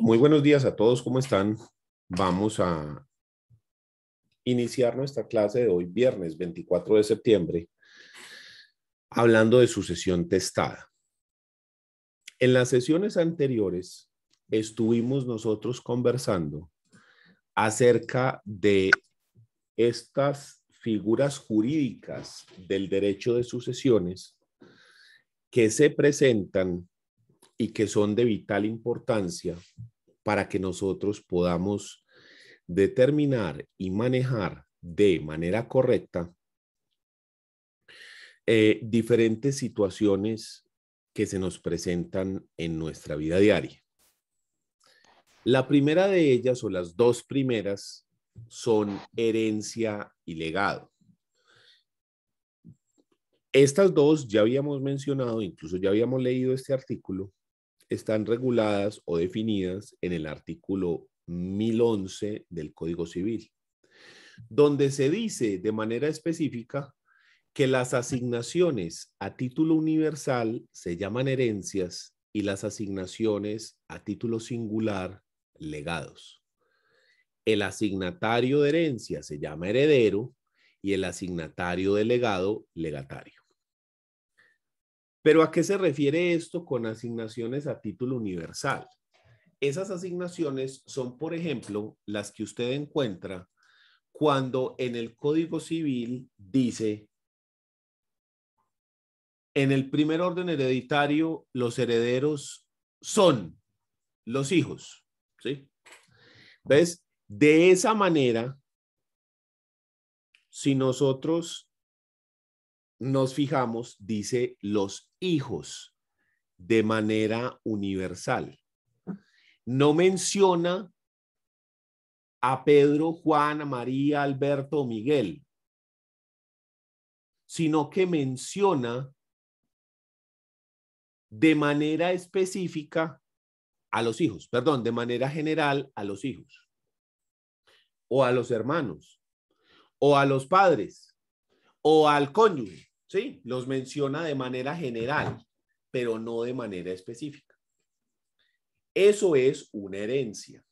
Muy buenos días a todos, ¿cómo están? Vamos a iniciar nuestra clase de hoy, viernes 24 de septiembre, hablando de sucesión testada. En las sesiones anteriores estuvimos nosotros conversando acerca de estas figuras jurídicas del derecho de sucesiones que se presentan y que son de vital importancia para que nosotros podamos determinar y manejar de manera correcta eh, diferentes situaciones que se nos presentan en nuestra vida diaria. La primera de ellas o las dos primeras son herencia y legado. Estas dos ya habíamos mencionado, incluso ya habíamos leído este artículo, están reguladas o definidas en el artículo 1011 del Código Civil, donde se dice de manera específica que las asignaciones a título universal se llaman herencias y las asignaciones a título singular legados. El asignatario de herencia se llama heredero y el asignatario de legado legatario. Pero ¿a qué se refiere esto con asignaciones a título universal? Esas asignaciones son, por ejemplo, las que usted encuentra cuando en el Código Civil dice, en el primer orden hereditario, los herederos son los hijos, ¿sí? ¿Ves? De esa manera, si nosotros nos fijamos, dice los hijos de manera universal. No menciona a Pedro, Juan, a María, Alberto Miguel, sino que menciona de manera específica a los hijos, perdón, de manera general a los hijos, o a los hermanos, o a los padres, o al cónyuge. ¿sí? Los menciona de manera general, pero no de manera específica. Eso es una herencia.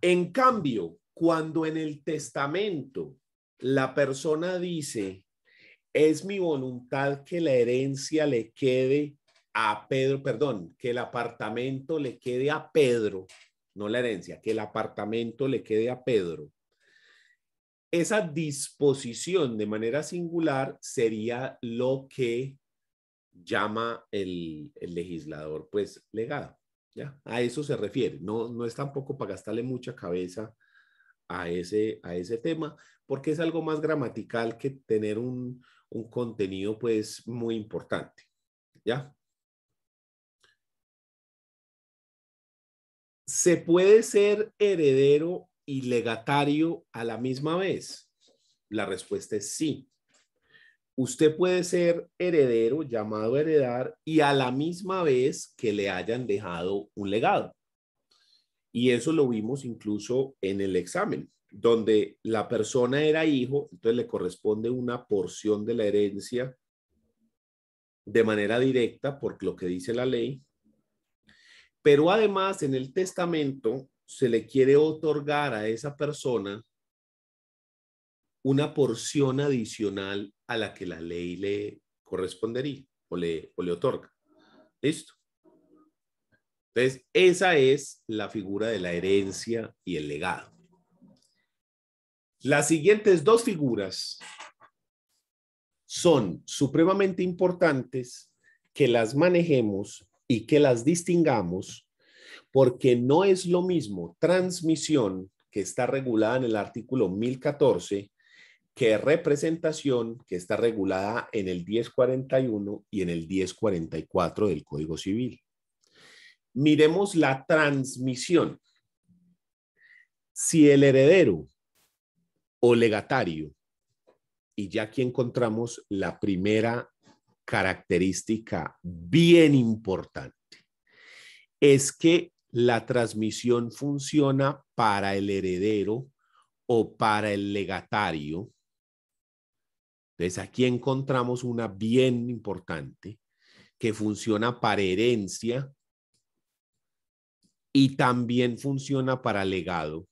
En cambio, cuando en el testamento la persona dice, es mi voluntad que la herencia le quede a Pedro, perdón, que el apartamento le quede a Pedro, no la herencia, que el apartamento le quede a Pedro. Esa disposición de manera singular sería lo que llama el, legislador, pues, legado. ¿ya? A eso se refiere. No, no es tampoco para gastarle mucha cabeza a ese, a ese tema, porque es algo más gramatical que tener un, contenido, pues, muy importante. ¿Ya? ¿Se puede ser heredero y legatario a la misma vez? La respuesta es sí. Usted puede ser heredero, llamado a heredar, y a la misma vez que le hayan dejado un legado. Y eso lo vimos incluso en el examen, donde la persona era hijo, entonces le corresponde una porción de la herencia de manera directa por lo que dice la ley. Pero además en el testamento se le quiere otorgar a esa persona una porción adicional a la que la ley le correspondería o le, le otorga. ¿Listo? Entonces, esa es la figura de la herencia y el legado. Las siguientes dos figuras son supremamente importantes que las manejemos y que las distingamos porque no es lo mismo transmisión que está regulada en el artículo 1014 que representación que está regulada en el 1041 y en el 1044 del Código Civil. Miremos la transmisión. Si el heredero o legatario, y ya aquí encontramos la primera característica bien importante, es que la transmisión funciona para el heredero o para el legatario. Entonces aquí encontramos una bien importante que funciona para herencia y también funciona para legado.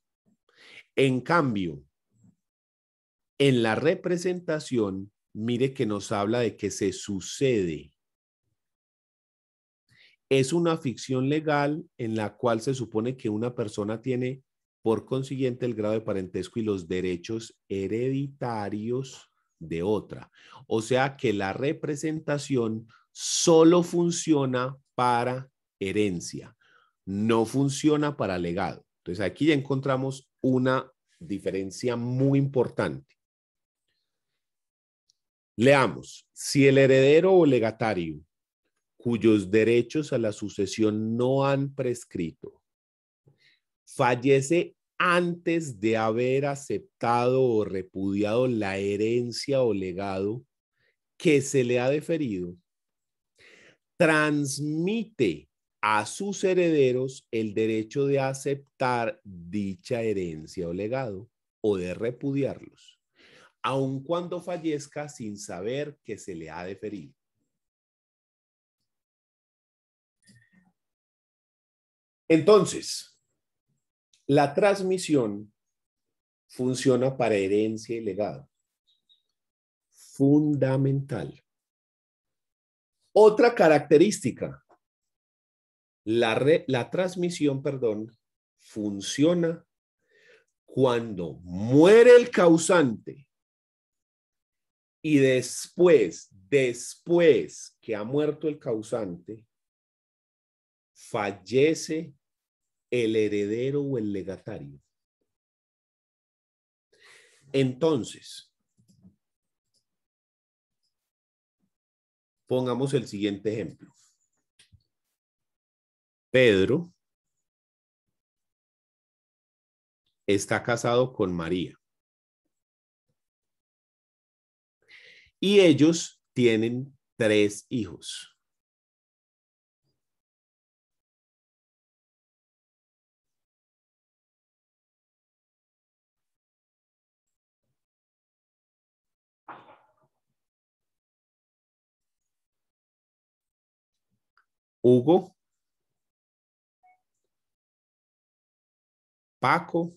En cambio, en la representación, mire que nos habla de que se sucede es una ficción legal en la cual se supone que una persona tiene, por consiguiente, el grado de parentesco y los derechos hereditarios de otra. O sea que la representación solo funciona para herencia, no funciona para legado. Entonces aquí ya encontramos una diferencia muy importante. Leamos, si el heredero o legatario cuyos derechos a la sucesión no han prescrito, fallece antes de haber aceptado o repudiado la herencia o legado que se le ha deferido, transmite a sus herederos el derecho de aceptar dicha herencia o legado o de repudiarlos, aun cuando fallezca sin saber que se le ha deferido. Entonces, la transmisión funciona para herencia y legado. Fundamental. Otra característica, la, la transmisión, perdón, funciona cuando muere el causante y después, después que ha muerto el causante, fallece el heredero o el legatario. Entonces, pongamos el siguiente ejemplo. Pedro está casado con María. Y ellos tienen tres hijos. Hugo, Paco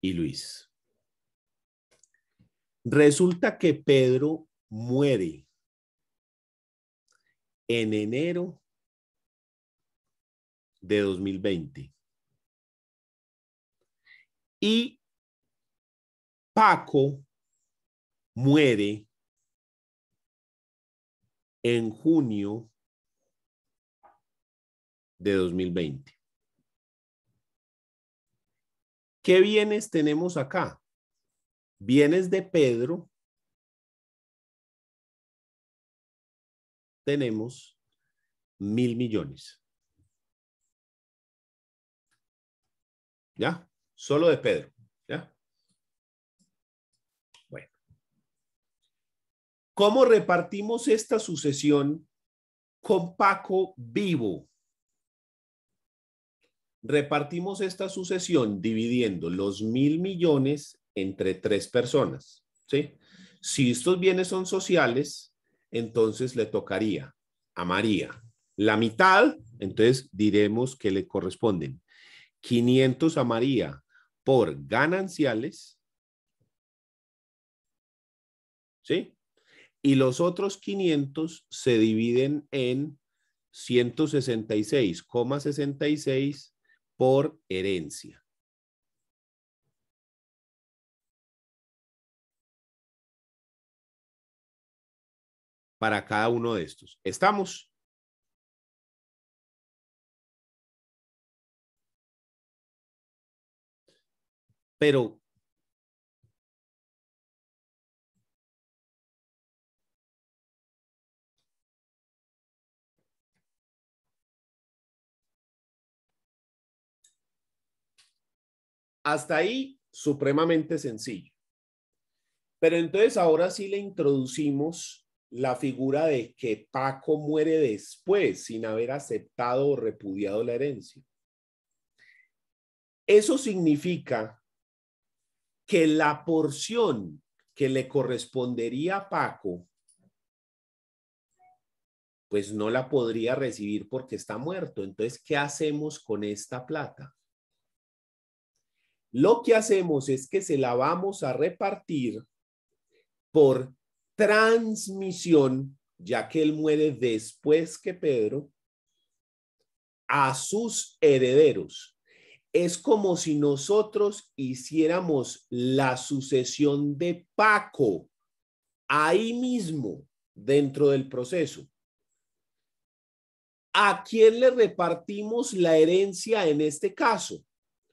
y Luis. Resulta que Pedro muere en enero de 2020. Y Paco muere en junio de 2020. ¿Qué bienes tenemos acá? Bienes de Pedro. Tenemos mil millones. ¿Ya? Solo de Pedro. ¿Cómo repartimos esta sucesión con Paco vivo? Repartimos esta sucesión dividiendo los mil millones entre tres personas. ¿sí? Si estos bienes son sociales, entonces le tocaría a María la mitad, entonces diremos que le corresponden 500 a María por gananciales, ¿sí? y los otros 500 se dividen en 166,66 por herencia. Para cada uno de estos. ¿Estamos? Pero Hasta ahí, supremamente sencillo. Pero entonces ahora sí le introducimos la figura de que Paco muere después sin haber aceptado o repudiado la herencia. Eso significa que la porción que le correspondería a Paco, pues no la podría recibir porque está muerto. Entonces, ¿qué hacemos con esta plata? Lo que hacemos es que se la vamos a repartir por transmisión, ya que él muere después que Pedro, a sus herederos. Es como si nosotros hiciéramos la sucesión de Paco ahí mismo dentro del proceso. ¿A quién le repartimos la herencia en este caso?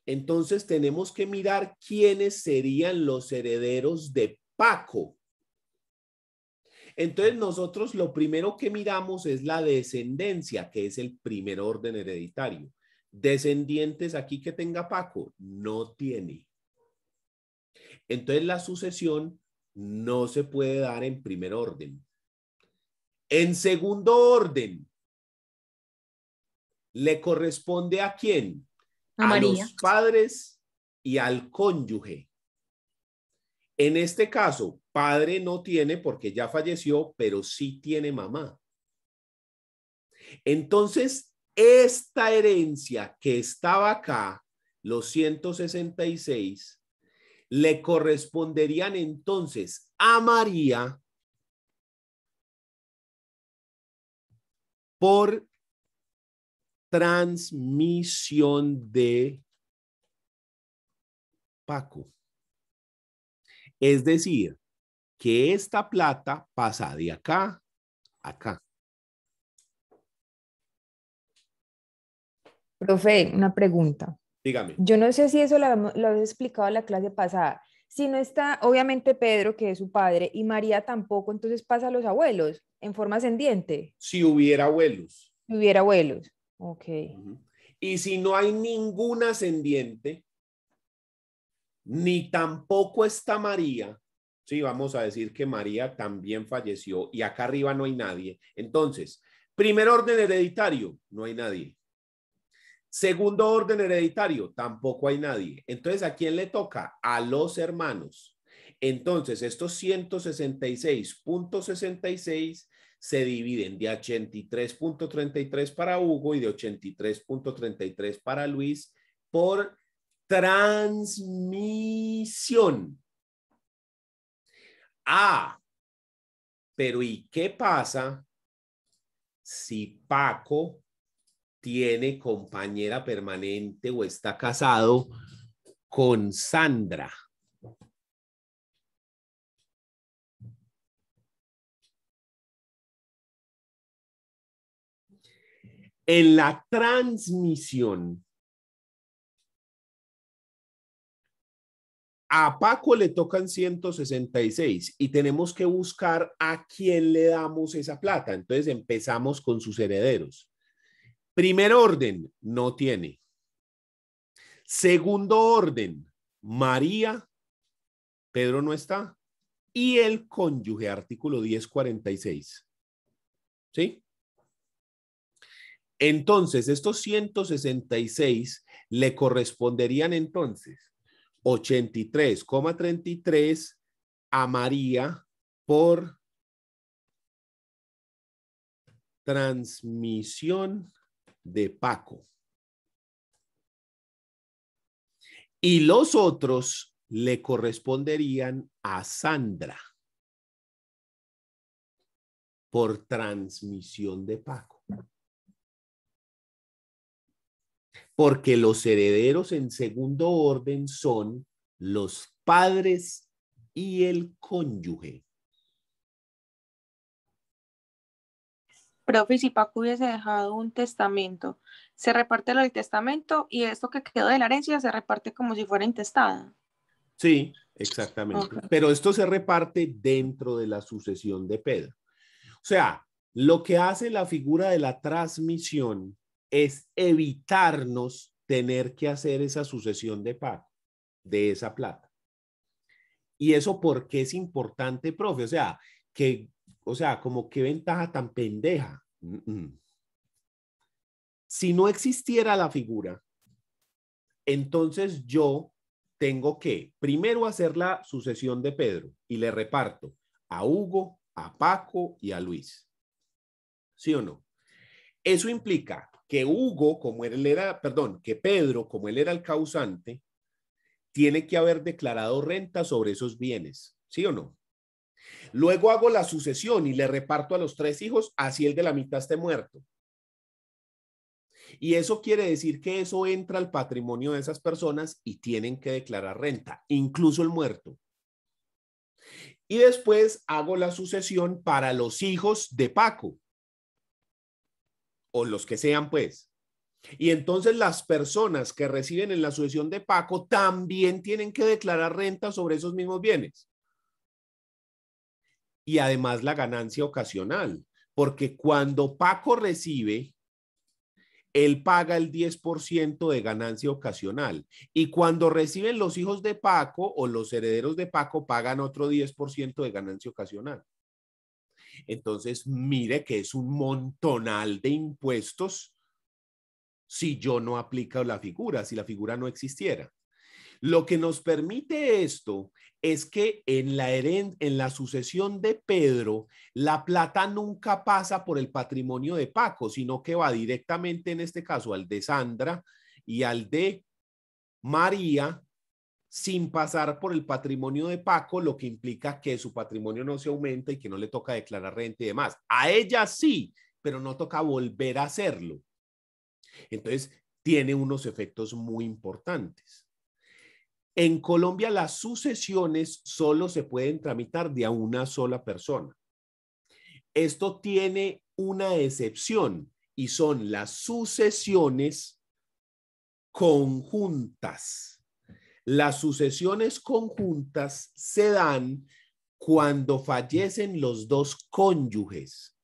Entonces tenemos que mirar quiénes serían los herederos de Paco. Entonces nosotros lo primero que miramos es la descendencia, que es el primer orden hereditario. Descendientes aquí que tenga Paco, no tiene. Entonces la sucesión no se puede dar en primer orden. En segundo orden, ¿le corresponde a quién? a los padres y al cónyuge. En este caso, padre no tiene porque ya falleció, pero sí tiene mamá. Entonces, esta herencia que estaba acá, los 166, le corresponderían entonces a María por transmisión de Paco. Es decir, que esta plata pasa de acá a acá. Profe, una pregunta. Dígame. Yo no sé si eso lo, lo explicado en la clase pasada. Si no está, obviamente Pedro, que es su padre, y María tampoco, entonces pasa a los abuelos en forma ascendiente. Si hubiera abuelos. Si hubiera abuelos. Ok. Y si no hay ningún ascendiente, ni tampoco está María, sí, vamos a decir que María también falleció y acá arriba no hay nadie. Entonces, primer orden hereditario, no hay nadie. Segundo orden hereditario, tampoco hay nadie. Entonces, ¿a quién le toca? A los hermanos. Entonces, estos 166.66 se dividen de 83.33 para Hugo y de 83.33 para Luis por transmisión. Ah, pero ¿y qué pasa si Paco tiene compañera permanente o está casado con Sandra? en la transmisión. A Paco le tocan 166 y tenemos que buscar a quién le damos esa plata. Entonces empezamos con sus herederos. Primer orden, no tiene. Segundo orden, María, Pedro no está, y el cónyuge, artículo 1046. ¿Sí? Entonces, estos 166 le corresponderían entonces 83,33 a María por transmisión de Paco. Y los otros le corresponderían a Sandra por transmisión de Paco. porque los herederos en segundo orden son los padres y el cónyuge. Profe, si Paco hubiese dejado un testamento, se reparte lo del testamento y esto que quedó de la herencia se reparte como si fuera intestada. Sí, exactamente. Pero esto se reparte dentro de la sucesión de Pedro. O sea, lo que hace la figura de la transmisión es evitarnos tener que hacer esa sucesión de pago de esa plata. ¿Y eso porque es importante, profe? O sea, que, o sea, como qué ventaja tan pendeja. Si no existiera la figura, entonces yo tengo que primero hacer la sucesión de Pedro y le reparto a Hugo, a Paco y a Luis. ¿Sí o no? Eso implica que Hugo, como él era, perdón, que Pedro, como él era el causante, tiene que haber declarado renta sobre esos bienes, ¿sí o no? Luego hago la sucesión y le reparto a los tres hijos, así el de la mitad esté muerto. Y eso quiere decir que eso entra al patrimonio de esas personas y tienen que declarar renta, incluso el muerto. Y después hago la sucesión para los hijos de Paco o los que sean, pues. Y entonces las personas que reciben en la sucesión de Paco también tienen que declarar renta sobre esos mismos bienes. Y además la ganancia ocasional, porque cuando Paco recibe, él paga el 10% de ganancia ocasional. Y cuando reciben los hijos de Paco o los herederos de Paco, pagan otro 10% de ganancia ocasional. Entonces, mire que es un montonal de impuestos si yo no aplico la figura, si la figura no existiera. Lo que nos permite esto es que en la, en la sucesión de Pedro, la plata nunca pasa por el patrimonio de Paco, sino que va directamente, en este caso, al de Sandra y al de María, sin pasar por el patrimonio de Paco, lo que implica que su patrimonio no se aumenta y que no le toca declarar renta y demás. A ella sí, pero no toca volver a hacerlo. Entonces, tiene unos efectos muy importantes. En Colombia, las sucesiones solo se pueden tramitar de a una sola persona. Esto tiene una excepción y son las sucesiones conjuntas las sucesiones conjuntas se dan cuando fallecen los dos cónyuges.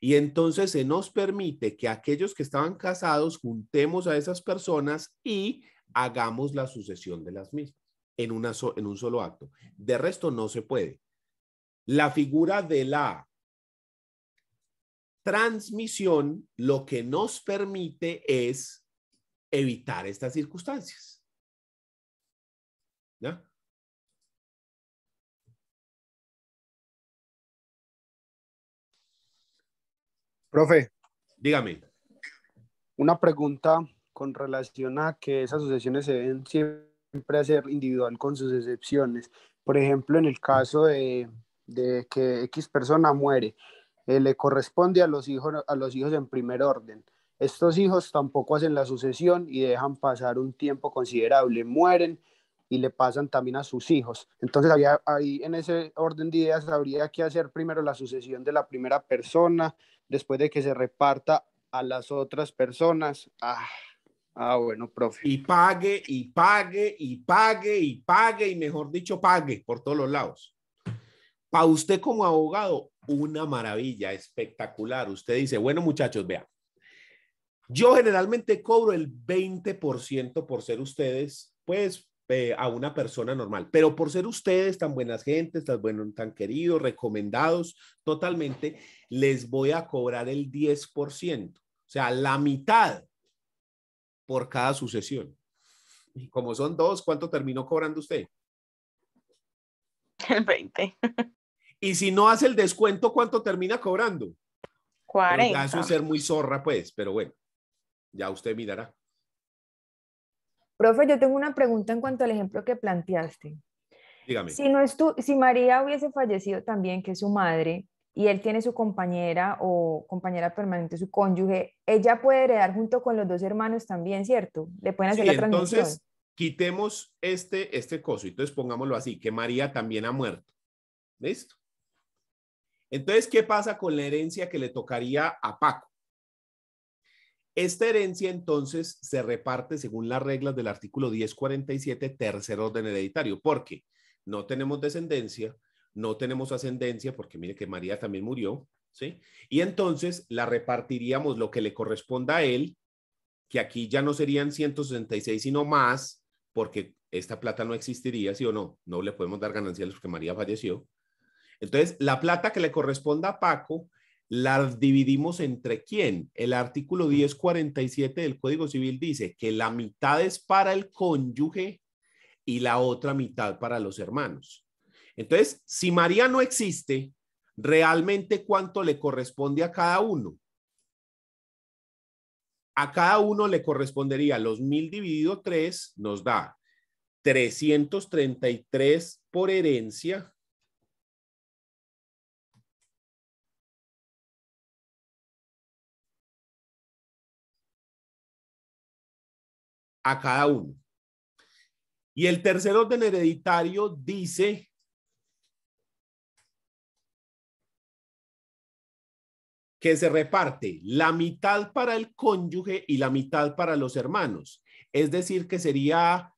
Y entonces se nos permite que aquellos que estaban casados juntemos a esas personas y hagamos la sucesión de las mismas en, en un solo acto. De resto no se puede. La figura de la transmisión lo que nos permite es evitar estas circunstancias. ¿Ya? Profe. Dígame. Una pregunta con relación a que esas sucesiones se deben siempre hacer individual con sus excepciones. Por ejemplo, en el caso de, que X persona muere, eh, le corresponde a los, hijos, a los hijos en primer orden. Estos hijos tampoco hacen la sucesión y dejan pasar un tiempo considerable, mueren y le pasan también a sus hijos. Entonces, había, ahí en ese orden de ideas habría que hacer primero la sucesión de la primera persona, después de que se reparta a las otras personas. Ah, ah bueno, profe. Y pague, y pague, y pague, y pague, y mejor dicho, pague por todos los lados. Para usted como abogado, una maravilla, espectacular. Usted dice, bueno muchachos, vean, yo generalmente cobro el 20% por ser ustedes, pues eh, a una persona normal. Pero por ser ustedes tan buenas gentes, tan, bueno, tan queridos, recomendados totalmente, les voy a cobrar el 10%, o sea, la mitad por cada sucesión. Y como son dos, ¿cuánto terminó cobrando usted? El 20. Y si no hace el descuento, ¿cuánto termina cobrando? 40. En caso eso ser muy zorra, pues, pero bueno, ya usted mirará. Profe, yo tengo una pregunta en cuanto al ejemplo que planteaste. Dígame. Si, no si María hubiese fallecido también, que es su madre, y él tiene su compañera o compañera permanente, su cónyuge, ella puede heredar junto con los dos hermanos también, ¿cierto? Le pueden hacer la Entonces, quitemos este, este coso, entonces pongámoslo así, que María también ha muerto. ¿Listo? Entonces, ¿qué pasa con la herencia que le tocaría a Paco? Esta herencia entonces se reparte según las reglas del artículo 1047, tercer orden hereditario, porque no tenemos descendencia, no tenemos ascendencia, porque mire que María también murió, ¿sí? Y entonces la repartiríamos lo que le corresponda a él, que aquí ya no serían 166, sino más, porque esta plata no existiría, ¿sí o no? No le podemos dar ganancias porque María falleció. Entonces, la plata que le corresponda a Paco las dividimos entre quién. El artículo 1047 del Código Civil dice que la mitad es para el cónyuge y la otra mitad para los hermanos. Entonces, si María no existe, ¿realmente cuánto le corresponde a cada uno? A cada uno le correspondería los mil dividido tres, nos da 333 por herencia a cada uno. Y el tercer orden hereditario dice que se reparte la mitad para el cónyuge y la mitad para los hermanos. Es decir, que sería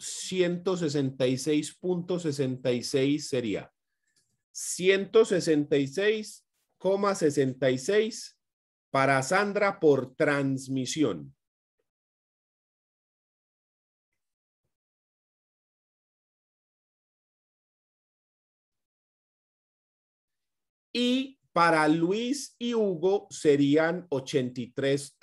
166.66 sería 166 seis para Sandra por transmisión. Y para Luis y Hugo serían tres.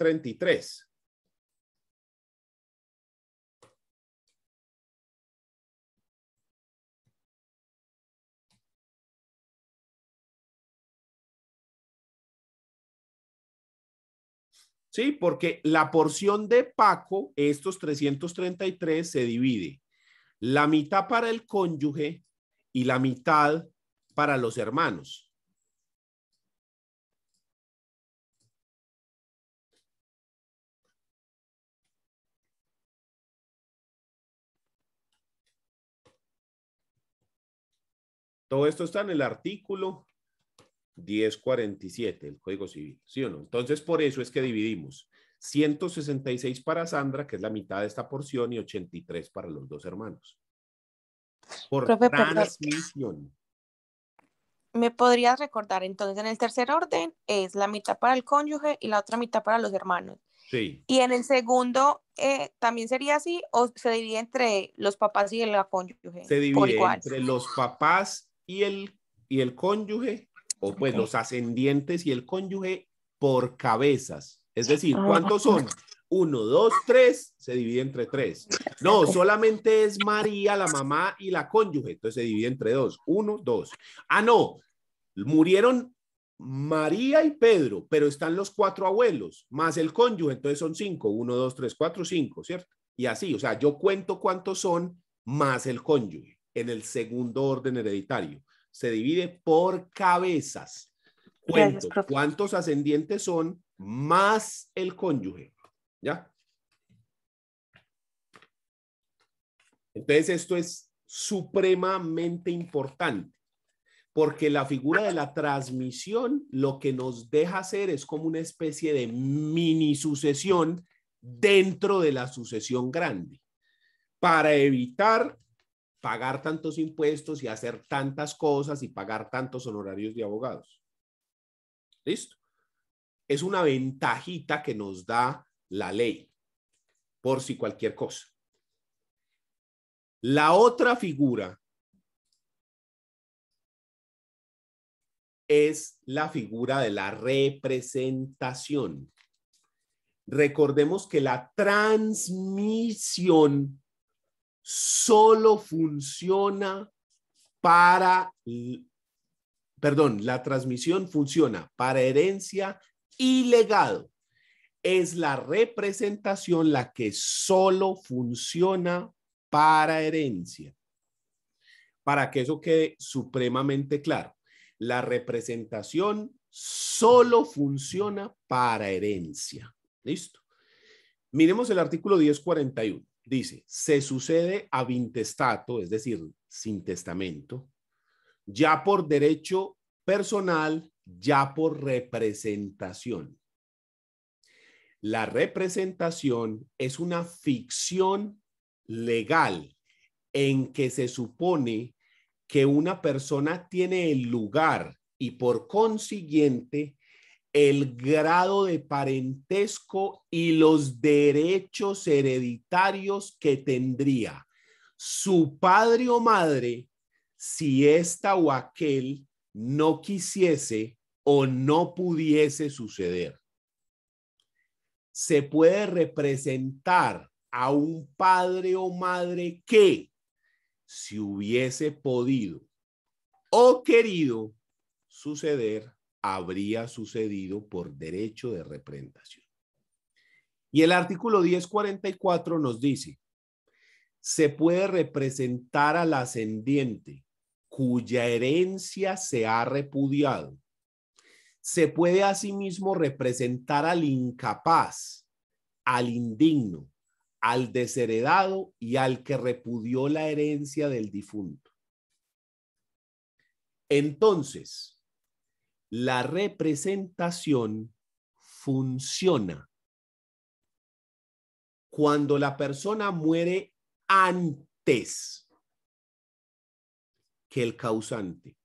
¿sí? Porque la porción de Paco, estos 333, se divide. La mitad para el cónyuge y la mitad para los hermanos. Todo esto está en el artículo 1047, el Código Civil, ¿sí o no? Entonces, por eso es que dividimos 166 para Sandra, que es la mitad de esta porción, y 83 para los dos hermanos. Por Profe, pues, transmisión. ¿Me podrías recordar? Entonces, en el tercer orden es la mitad para el cónyuge y la otra mitad para los hermanos. Sí. Y en el segundo, eh, ¿también sería así o se divide entre los papás y el cónyuge? Se divide entre los papás y el, y el cónyuge pues los ascendientes y el cónyuge por cabezas. Es decir, ah. ¿cuántos son? Uno, dos, tres, se divide entre tres. No, solamente es María, la mamá y la cónyuge, entonces se divide entre dos. Uno, dos. Ah, no, murieron María y Pedro, pero están los cuatro abuelos, más el cónyuge, entonces son cinco, uno, dos, tres, cuatro, cinco, ¿cierto? Y así, o sea, yo cuento cuántos son más el cónyuge en el segundo orden hereditario se divide por cabezas. Cuento cuántos ascendientes son más el cónyuge. ¿Ya? Entonces esto es supremamente importante, porque la figura de la transmisión lo que nos deja hacer es como una especie de mini sucesión dentro de la sucesión grande, para evitar pagar tantos impuestos y hacer tantas cosas y pagar tantos honorarios de abogados. ¿Listo? Es una ventajita que nos da la ley, por si cualquier cosa. La otra figura es la figura de la representación. Recordemos que la transmisión solo funciona para, perdón, la transmisión funciona para herencia y legado. Es la representación la que solo funciona para herencia. Para que eso quede supremamente claro, la representación solo funciona para herencia. ¿Listo? Miremos el artículo 1041 dice, se sucede a vintestato, es decir, sin testamento, ya por derecho personal, ya por representación. La representación es una ficción legal en que se supone que una persona tiene el lugar y por consiguiente el grado de parentesco y los derechos hereditarios que tendría su padre o madre si esta o aquel no quisiese o no pudiese suceder. Se puede representar a un padre o madre que, si hubiese podido o querido suceder, habría sucedido por derecho de representación. Y el artículo 1044 nos dice, se puede representar al ascendiente cuya herencia se ha repudiado. Se puede asimismo representar al incapaz, al indigno, al desheredado y al que repudió la herencia del difunto. Entonces, la representación funciona cuando la persona muere antes que el causante,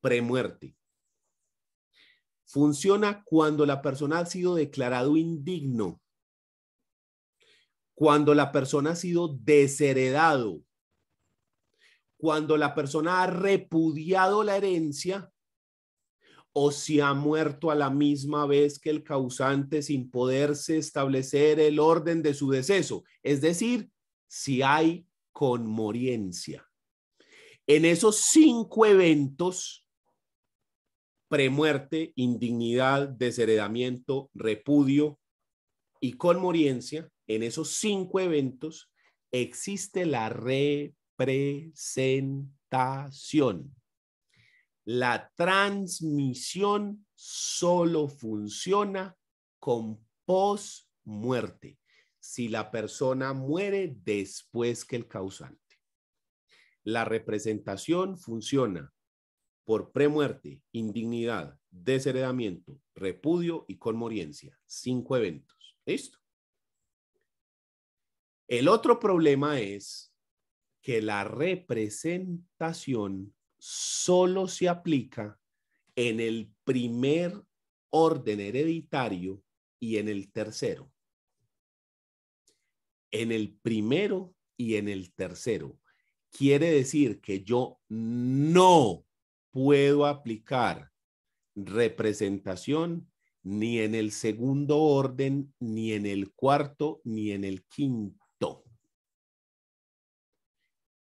premuerte. Funciona cuando la persona ha sido declarado indigno, cuando la persona ha sido desheredado, cuando la persona ha repudiado la herencia o si ha muerto a la misma vez que el causante sin poderse establecer el orden de su deceso, es decir, si hay conmoriencia. En esos cinco eventos, premuerte, indignidad, desheredamiento, repudio y conmoriencia, en esos cinco eventos existe la representación. La transmisión solo funciona con posmuerte, si la persona muere después que el causante. La representación funciona por premuerte, indignidad, desheredamiento, repudio y conmoriencia. Cinco eventos. ¿Listo? El otro problema es que la representación solo se aplica en el primer orden hereditario y en el tercero. En el primero y en el tercero. Quiere decir que yo no puedo aplicar representación ni en el segundo orden, ni en el cuarto, ni en el quinto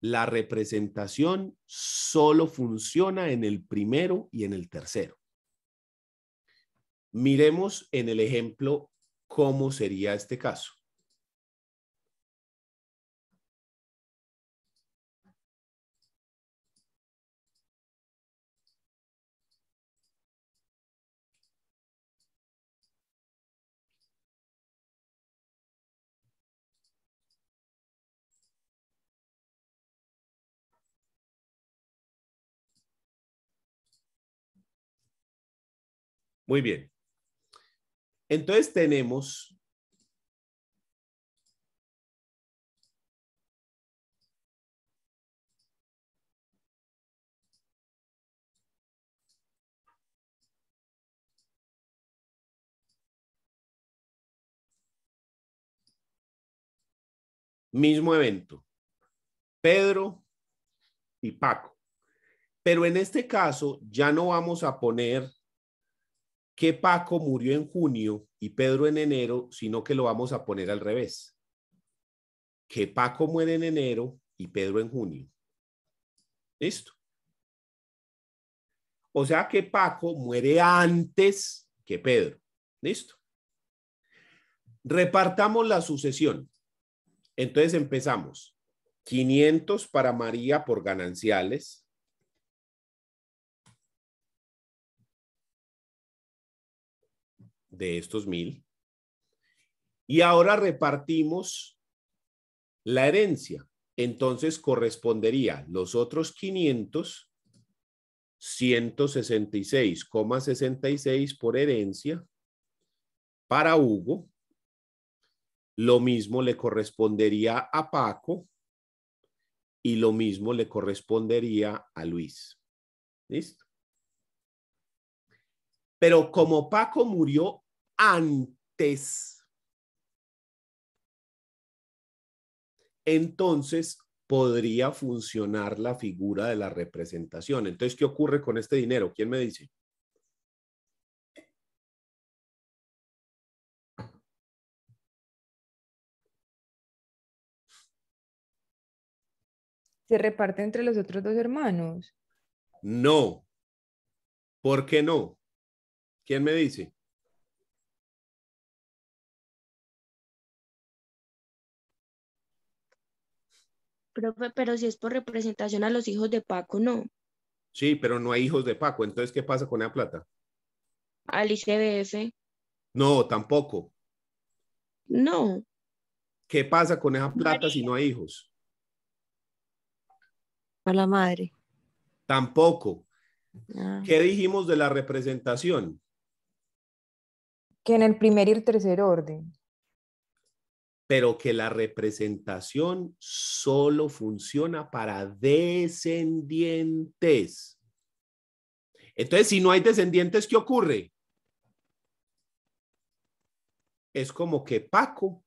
la representación solo funciona en el primero y en el tercero. Miremos en el ejemplo cómo sería este caso. Muy bien. Entonces tenemos mismo evento, Pedro y Paco. Pero en este caso ya no vamos a poner que Paco murió en junio y Pedro en enero, sino que lo vamos a poner al revés. Que Paco muere en enero y Pedro en junio. Listo. O sea que Paco muere antes que Pedro. Listo. Repartamos la sucesión. Entonces empezamos. 500 para María por gananciales, de estos mil. Y ahora repartimos la herencia. Entonces correspondería los otros 500, 166,66 por herencia para Hugo. Lo mismo le correspondería a Paco y lo mismo le correspondería a Luis. ¿Listo? Pero como Paco murió antes. Entonces podría funcionar la figura de la representación. Entonces, ¿qué ocurre con este dinero? ¿Quién me dice? se reparte entre los otros dos hermanos. No. ¿Por qué no? ¿Quién me dice? pero si es por representación a los hijos de Paco, no. Sí, pero no hay hijos de Paco. Entonces, ¿qué pasa con esa plata? Al ICBF. No, tampoco. No. ¿Qué pasa con esa plata si no hay hijos? A la madre. Tampoco. Ah. ¿Qué dijimos de la representación? Que en el primer y el tercer orden pero que la representación solo funciona para descendientes. Entonces, si no hay descendientes, ¿qué ocurre? Es como que Paco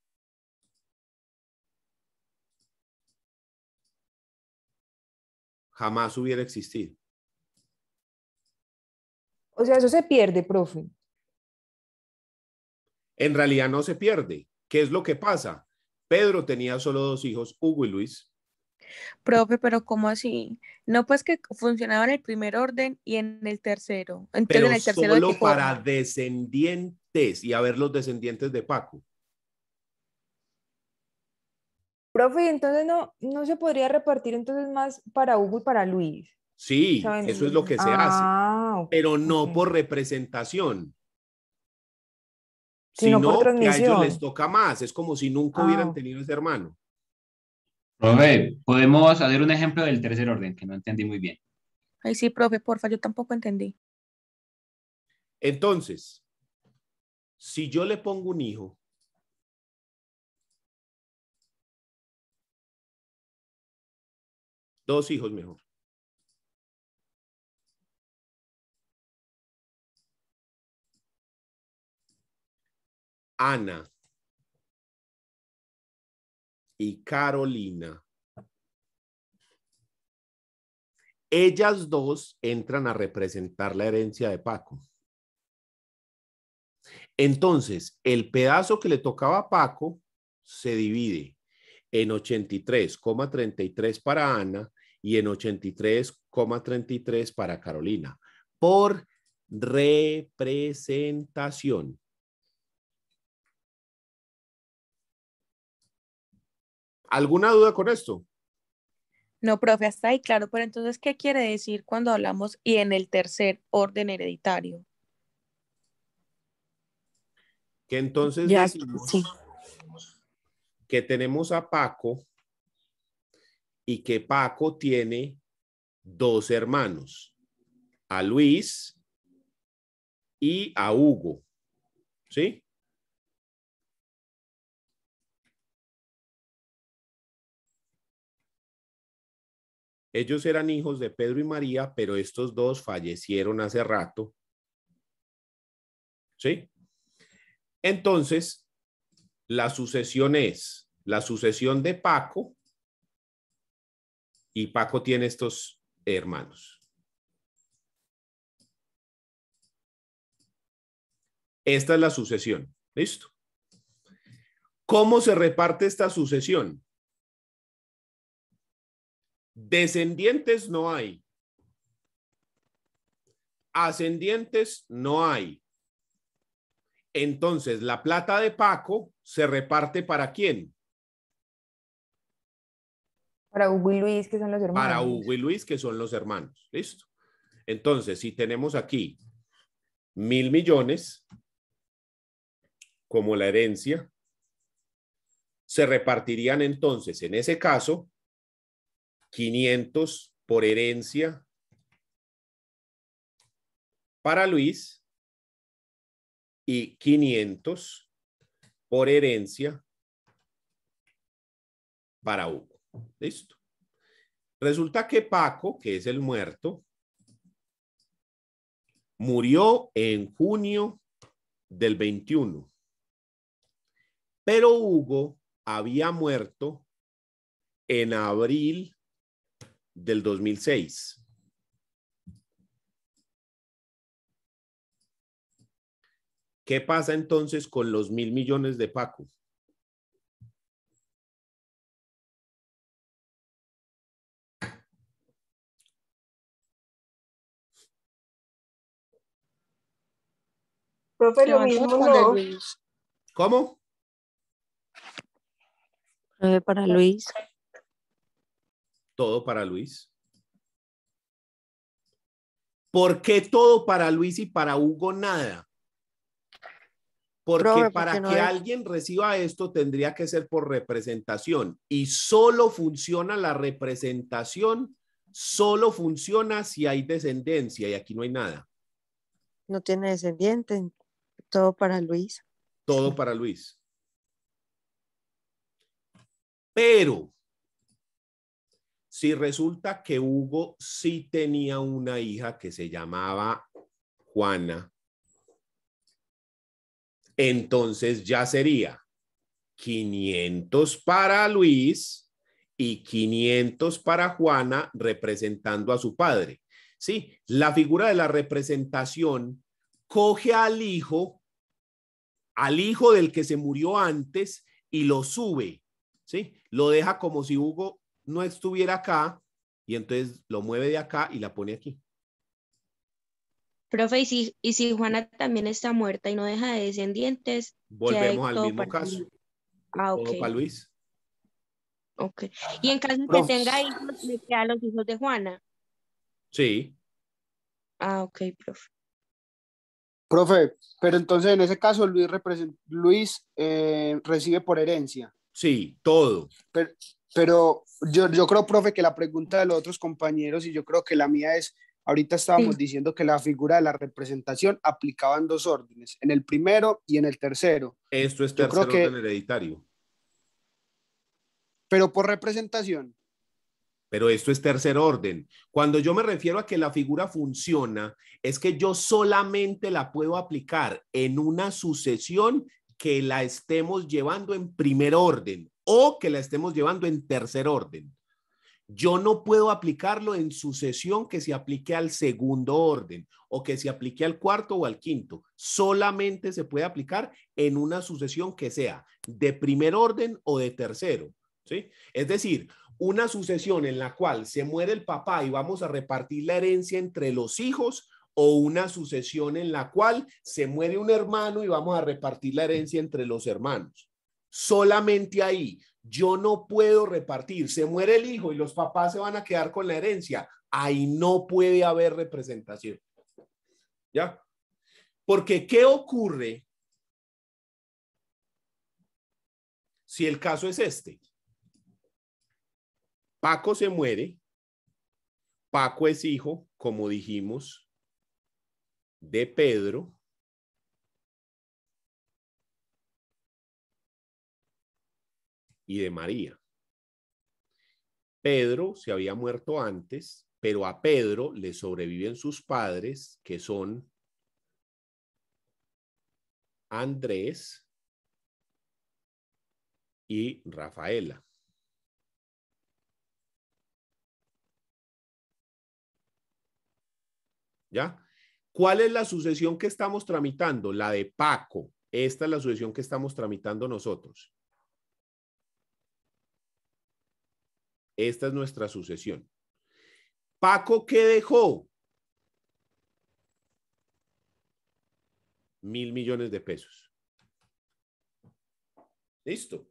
jamás hubiera existido. O sea, eso se pierde, profe. En realidad no se pierde. ¿Qué es lo que pasa? Pedro tenía solo dos hijos, Hugo y Luis. Profe, pero ¿cómo así? No, pues que funcionaba en el primer orden y en el tercero. solo para descendientes y a ver los descendientes de Paco. Profe, entonces no, no se podría repartir entonces más para Hugo y para Luis. Sí, eso es lo que se hace, ah, pero no por representación. Si no, por que a ellos les toca más. Es como si nunca hubieran ah. tenido ese hermano. Profe, podemos hacer un ejemplo del tercer orden, que no entendí muy bien. Ay, sí, profe, porfa, yo tampoco entendí. Entonces, si yo le pongo un hijo, dos hijos mejor, Ana y Carolina. Ellas dos entran a representar la herencia de Paco. Entonces, el pedazo que le tocaba a Paco se divide en 83,33 para Ana y en 83,33 para Carolina por representación. ¿Alguna duda con esto? No, profe, hasta ahí, claro, pero entonces, ¿qué quiere decir cuando hablamos y en el tercer orden hereditario? Que entonces decimos que tenemos a Paco y que Paco tiene dos hermanos, a Luis y a Hugo, ¿sí? Ellos eran hijos de Pedro y María, pero estos dos fallecieron hace rato. ¿Sí? Entonces, la sucesión es la sucesión de Paco y Paco tiene estos hermanos. Esta es la sucesión. ¿Listo? ¿Cómo se reparte esta sucesión? Descendientes no hay. Ascendientes no hay. Entonces, la plata de Paco se reparte para quién? Para Hugo y Luis, que son los hermanos. Para Hugo y Luis, que son los hermanos. Listo. Entonces, si tenemos aquí mil millones como la herencia, se repartirían entonces, en ese caso, 500 por herencia para Luis y 500 por herencia para Hugo. Listo. Resulta que Paco, que es el muerto, murió en junio del 21. Pero Hugo había muerto en abril del 2006. ¿Qué pasa entonces con los mil millones de Paco? ¿Cómo? para Luis. Todo para Luis. ¿Por qué todo para Luis y para Hugo nada? Porque, para que alguien reciba esto tendría que ser por representación y solo funciona la representación, solo funciona si hay descendencia y aquí no hay nada. No tiene descendiente, todo para Luis. Todo para Luis. Pero si resulta que Hugo sí tenía una hija que se llamaba Juana, entonces ya sería 500 para Luis y 500 para Juana representando a su padre. Sí, la figura de la representación coge al hijo, al hijo del que se murió antes y lo sube, ¿sí? Lo deja como si Hugo no estuviera acá y entonces lo mueve de acá y la pone aquí. Profe, y si, y si Juana también está muerta y no deja de descendientes. Volvemos al mismo caso. Ah, todo para Luis. Ok. Y en caso de que tenga hijos, le queda a los hijos de Juana. Sí. Ah, ok, profe. Profe, pero entonces en ese caso Luis, eh, recibe por herencia. Sí, todo. Pero, yo, creo, profe, que la pregunta de los otros compañeros y yo creo que la mía es, ahorita estábamos diciendo que la figura de la representación aplicaba en dos órdenes, en el primero y en el tercero. Esto es tercer orden hereditario. Pero por representación. Pero esto es tercer orden. Cuando yo me refiero a que la figura funciona, es que yo solamente la puedo aplicar en una sucesión que la estemos llevando en primer orden o que la estemos llevando en tercer orden. Yo no puedo aplicarlo en sucesión que se aplique al segundo orden o que se aplique al cuarto o al quinto. Solamente se puede aplicar en una sucesión que sea de primer orden o de tercero. ¿sí? Es decir, una sucesión en la cual se muere el papá y vamos a repartir la herencia entre los hijos o una sucesión en la cual se muere un hermano y vamos a repartir la herencia entre los hermanos. Solamente ahí. Yo no puedo repartir. Se muere el hijo y los papás se van a quedar con la herencia. Ahí no puede haber representación. ¿Ya? Porque ¿qué ocurre si el caso es este? Paco se muere. Paco es hijo, como dijimos, de Pedro, y de María. Pedro se había muerto antes, pero a Pedro le sobreviven sus padres, que son Andrés y Rafaela. ¿Ya? ¿Cuál es la sucesión que estamos tramitando? La de Paco. Esta es la sucesión que estamos tramitando nosotros. Esta es nuestra sucesión. Paco, ¿qué dejó? Mil millones de pesos. Listo.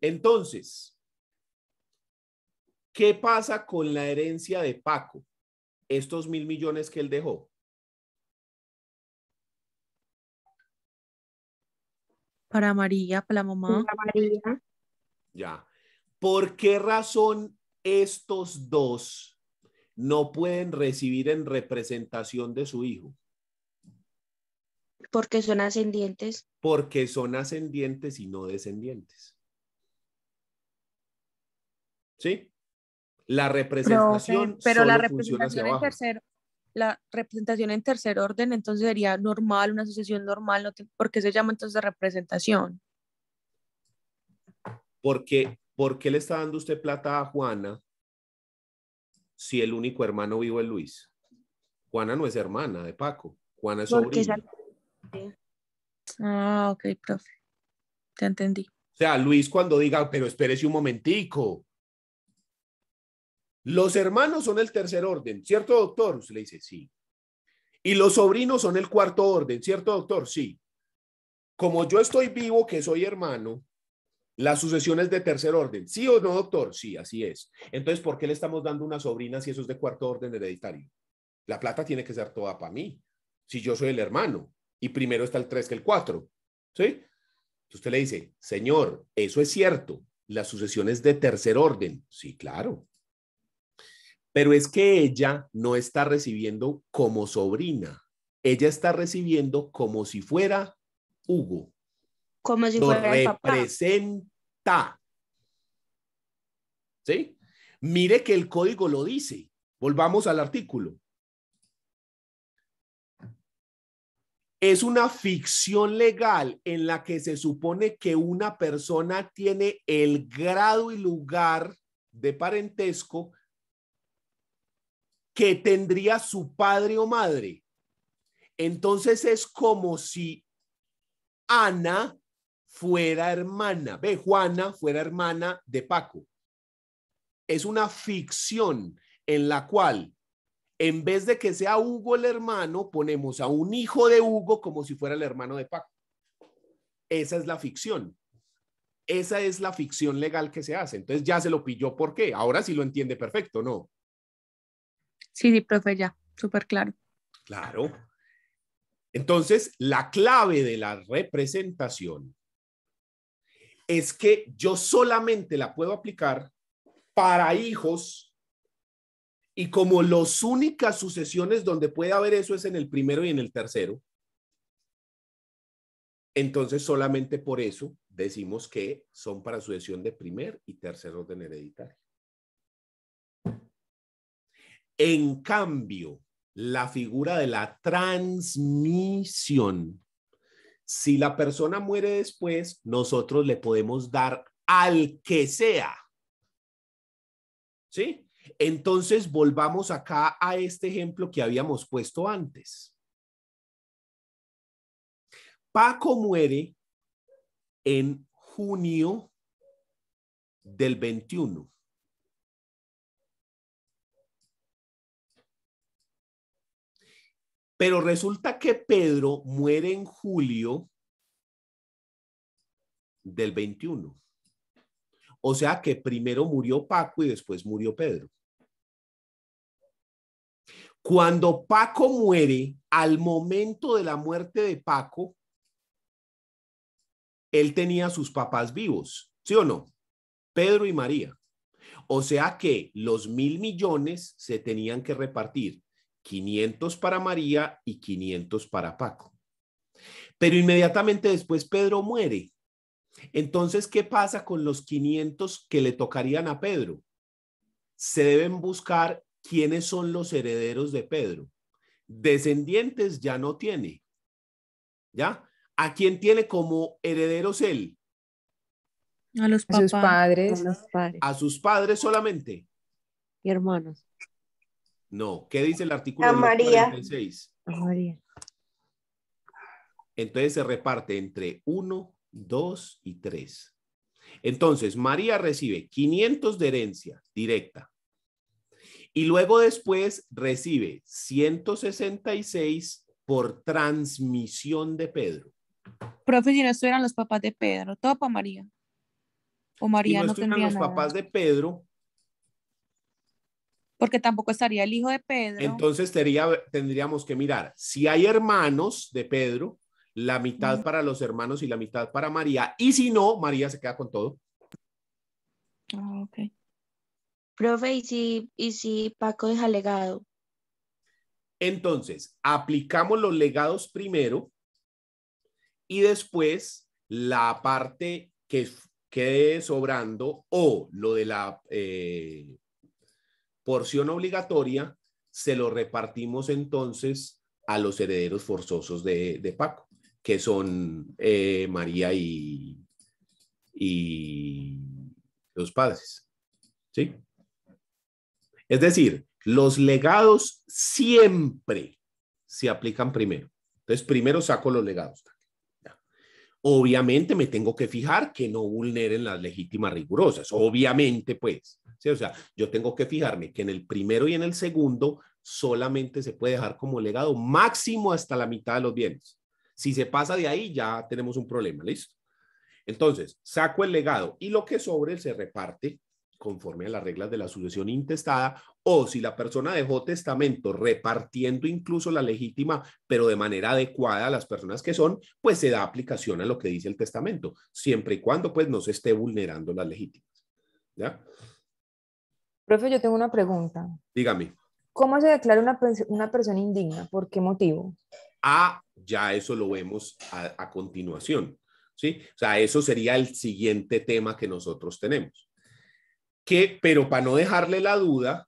Entonces, ¿qué pasa con la herencia de Paco? estos mil millones que él dejó? Para María, para la mamá. Para María. Ya. ¿Por qué razón estos dos no pueden recibir en representación de su hijo? Porque son ascendientes. Porque son ascendientes y no descendientes. ¿Sí? La representación. pero la representación en tercer, la representación en tercer orden, entonces sería normal, una asociación normal, no ¿por qué se llama entonces representación? Porque, ¿por qué le está dando usted plata a Juana si el único hermano vivo es Luis? Juana no es hermana de Paco, Juana es sobrina. Ah, ok, profe, te entendí. O sea, Luis cuando diga, pero espérese un momentico, los hermanos son el tercer orden, ¿cierto, doctor? Usted le dice, sí. Y los sobrinos son el cuarto orden, ¿cierto, doctor? Sí. Como yo estoy vivo, que soy hermano, la sucesión es de tercer orden. ¿Sí o no, doctor? Sí, así es. Entonces, ¿por qué le estamos dando una sobrina si eso es de cuarto orden hereditario? La plata tiene que ser toda para mí, si yo soy el hermano y primero está el tres que el cuatro. ¿Sí? usted le dice, señor, eso es cierto, la sucesión es de tercer orden. Sí, claro. Pero es que ella no está recibiendo como sobrina, ella está recibiendo como si fuera Hugo. Como si fuera representa. ¿Sí? Mire que el código lo dice. Volvamos al artículo. Es una ficción legal en la que se supone que una persona tiene el grado y lugar de parentesco que tendría su padre o madre. Entonces es como si Ana fuera hermana, ve, Juana fuera hermana de Paco. Es una ficción en la cual, en vez de que sea Hugo el hermano, ponemos a un hijo de Hugo como si fuera el hermano de Paco. Esa es la ficción. Esa es la ficción legal que se hace. Entonces ya se lo pilló. ¿Por qué? Ahora sí lo entiende perfecto, ¿no? Sí, sí, profe, ya, súper claro. Claro. Entonces, la clave de la representación es que yo solamente la puedo aplicar para hijos y como las únicas sucesiones donde puede haber eso es en el primero y en el tercero, entonces solamente por eso decimos que son para sucesión de primer y tercer orden hereditario. En cambio, la figura de la transmisión, si la persona muere después, nosotros le podemos dar al que sea. ¿Sí? Entonces, volvamos acá a este ejemplo que habíamos puesto antes. Paco muere en junio del 21. Pero resulta que Pedro muere en julio del 21. O sea que primero murió Paco y después murió Pedro. Cuando Paco muere, al momento de la muerte de Paco, él tenía a sus papás vivos, ¿sí o no? Pedro y María. O sea que los mil millones se tenían que repartir 500 para María y 500 para Paco. Pero inmediatamente después Pedro muere. Entonces, ¿qué pasa con los 500 que le tocarían a Pedro? Se deben buscar quiénes son los herederos de Pedro. Descendientes ya no tiene. ¿Ya? ¿A quién tiene como herederos él? A los sus padres. A, padres. a sus padres solamente. Y hermanos. No. ¿Qué dice el artículo María. María. Entonces se reparte entre 1, 2 y 3. Entonces, María recibe 500 de herencia directa. Y luego después recibe 166 por transmisión de Pedro. Profe, si no los papás de Pedro, todo para María. O María no, no los papás de Pedro, porque tampoco estaría el hijo de Pedro. Entonces tendríamos que mirar, si hay hermanos de Pedro, la mitad para los hermanos y la mitad para María, y si no, María se queda con todo. Ah, ok. Profe, ¿y si, ¿y si Paco deja legado? Entonces, aplicamos los legados primero y después la parte que quede sobrando o lo de la eh, porción obligatoria se lo repartimos entonces a los herederos forzosos de, de Paco, que son eh, María y, y los padres. ¿Sí? Es decir, los legados siempre se aplican primero. Entonces, primero saco los legados. Obviamente me tengo que fijar que no vulneren las legítimas rigurosas. Obviamente, pues. O sea, yo tengo que fijarme que en el primero y en el segundo solamente se puede dejar como legado máximo hasta la mitad de los bienes. Si se pasa de ahí, ya tenemos un problema, ¿listo? Entonces, saco el legado y lo que sobre se reparte conforme a las reglas de la sucesión intestada o si la persona dejó testamento repartiendo incluso la legítima, pero de manera adecuada a las personas que son, pues se da aplicación a lo que dice el testamento, siempre y cuando pues no se esté vulnerando las legítimas. ¿Ya? Profe, yo tengo una pregunta. Dígame. ¿Cómo se declara una, persona indigna? ¿Por qué motivo? Ah, ya eso lo vemos a, continuación. ¿sí? O sea, eso sería el siguiente tema que nosotros tenemos. Que, pero para no dejarle la duda,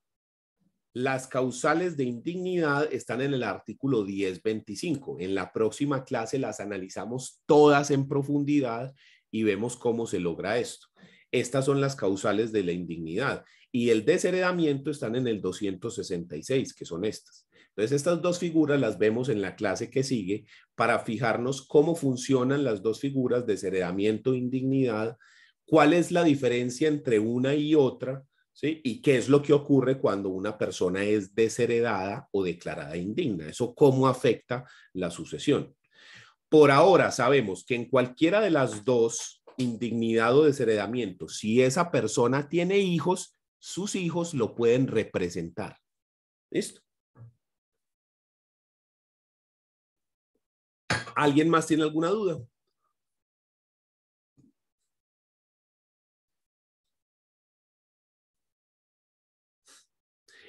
las causales de indignidad están en el artículo 1025. En la próxima clase las analizamos todas en profundidad y vemos cómo se logra esto. Estas son las causales de la indignidad y el desheredamiento están en el 266, que son estas. Entonces, estas dos figuras las vemos en la clase que sigue para fijarnos cómo funcionan las dos figuras, desheredamiento e indignidad, cuál es la diferencia entre una y otra, ¿sí? Y qué es lo que ocurre cuando una persona es desheredada o declarada indigna. Eso cómo afecta la sucesión. Por ahora sabemos que en cualquiera de las dos, indignidad o desheredamiento, si esa persona tiene hijos, sus hijos lo pueden representar. ¿Listo? ¿Alguien más tiene alguna duda?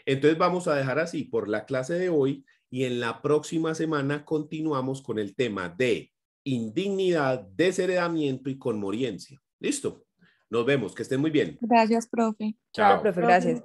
Entonces vamos a dejar así por la clase de hoy y en la próxima semana continuamos con el tema de indignidad, desheredamiento y conmoriencia. ¿Listo? Nos vemos, que estén muy bien. Gracias, profe. Chao, profe, gracias.